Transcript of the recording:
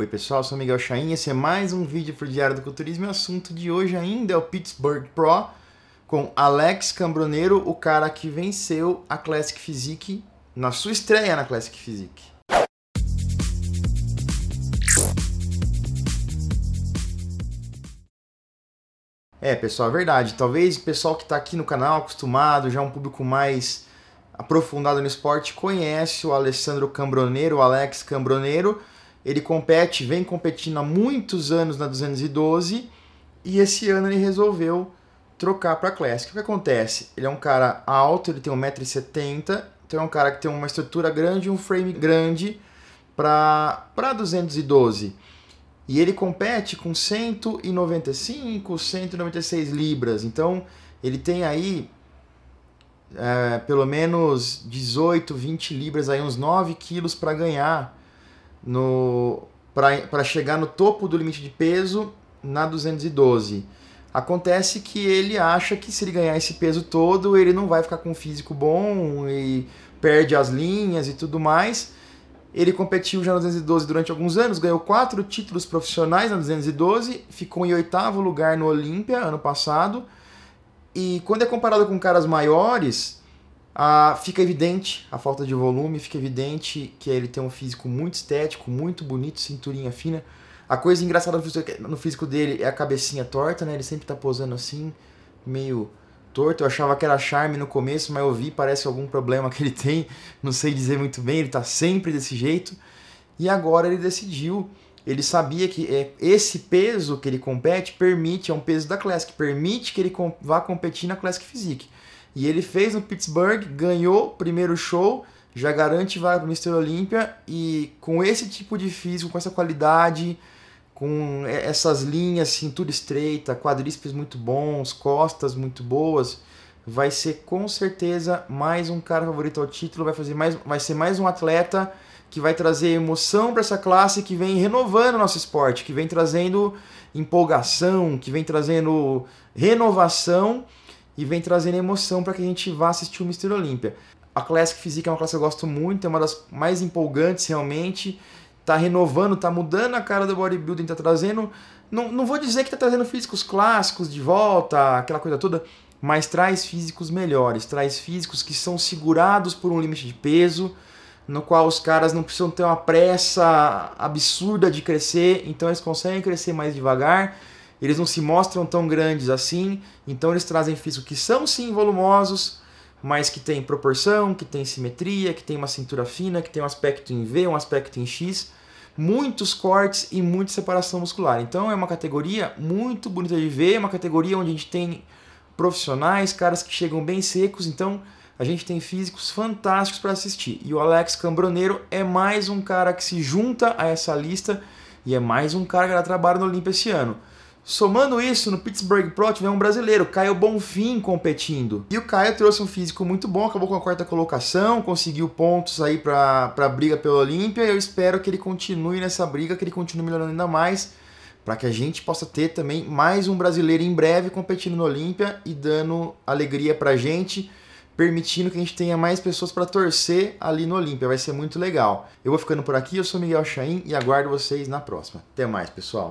Oi pessoal, sou Miguel Chain, esse é mais um vídeo para o Diário do Culturismo e o assunto de hoje ainda é o Pittsburgh Pro com Alex Cambroneiro, o cara que venceu a Classic Physique na sua estreia na Classic Physique. É, pessoal, é verdade. Talvez o pessoal que está aqui no canal, acostumado, já um público mais aprofundado no esporte, conhece o Alessandro Cambroneiro, o Alex Cambroneiro, ele compete, vem competindo há muitos anos na 212 e esse ano ele resolveu trocar para a Classic. O que acontece? Ele é um cara alto, ele tem 1,70m, então é um cara que tem uma estrutura grande e um frame grande para 212. E ele compete com 195, 196 libras. Então ele tem aí é, pelo menos 18, 20 libras, aí uns 9 quilos para ganhar no para chegar no topo do limite de peso na 212. Acontece que ele acha que se ele ganhar esse peso todo, ele não vai ficar com um físico bom e perde as linhas e tudo mais. Ele competiu já na 212 durante alguns anos, ganhou quatro títulos profissionais na 212, ficou em oitavo lugar no Olímpia ano passado. E quando é comparado com caras maiores, ah, fica evidente a falta de volume, fica evidente que ele tem um físico muito estético, muito bonito, cinturinha fina. A coisa engraçada é no físico dele é a cabecinha torta, né? Ele sempre tá posando assim, meio torto. Eu achava que era charme no começo, mas eu vi, parece algum problema que ele tem. Não sei dizer muito bem, ele tá sempre desse jeito. E agora ele decidiu, ele sabia que é, esse peso que ele compete permite, é um peso da Classic, permite que ele vá competir na Classic Physique. E ele fez no Pittsburgh, ganhou primeiro show, já garante vaga para o Mr. Olímpia e com esse tipo de físico, com essa qualidade, com essas linhas, cintura assim, estreita, quadríceps muito bons, costas muito boas, vai ser com certeza mais um cara favorito ao título, vai fazer mais, vai ser mais um atleta que vai trazer emoção para essa classe que vem renovando o nosso esporte, que vem trazendo empolgação, que vem trazendo renovação e vem trazendo emoção para que a gente vá assistir o Mr. Olímpia. A Classic física é uma classe que eu gosto muito, é uma das mais empolgantes realmente. Tá renovando, tá mudando a cara do bodybuilding, tá trazendo. Não, não vou dizer que tá trazendo físicos clássicos de volta, aquela coisa toda, mas traz físicos melhores, traz físicos que são segurados por um limite de peso, no qual os caras não precisam ter uma pressa absurda de crescer, então eles conseguem crescer mais devagar eles não se mostram tão grandes assim, então eles trazem físicos que são sim volumosos, mas que tem proporção, que tem simetria, que tem uma cintura fina, que tem um aspecto em V, um aspecto em X, muitos cortes e muita separação muscular. Então é uma categoria muito bonita de ver, é uma categoria onde a gente tem profissionais, caras que chegam bem secos, então a gente tem físicos fantásticos para assistir. E o Alex Cambroneiro é mais um cara que se junta a essa lista e é mais um cara que dá trabalho no Olimpia esse ano. Somando isso, no Pittsburgh Pro tivemos um brasileiro, Caio Bonfim, competindo. E o Caio trouxe um físico muito bom, acabou com a quarta colocação, conseguiu pontos aí para a briga pela Olímpia. E eu espero que ele continue nessa briga, que ele continue melhorando ainda mais, para que a gente possa ter também mais um brasileiro em breve competindo na Olímpia e dando alegria para a gente permitindo que a gente tenha mais pessoas para torcer ali no Olímpia. Vai ser muito legal. Eu vou ficando por aqui, eu sou Miguel Chaim e aguardo vocês na próxima. Até mais, pessoal.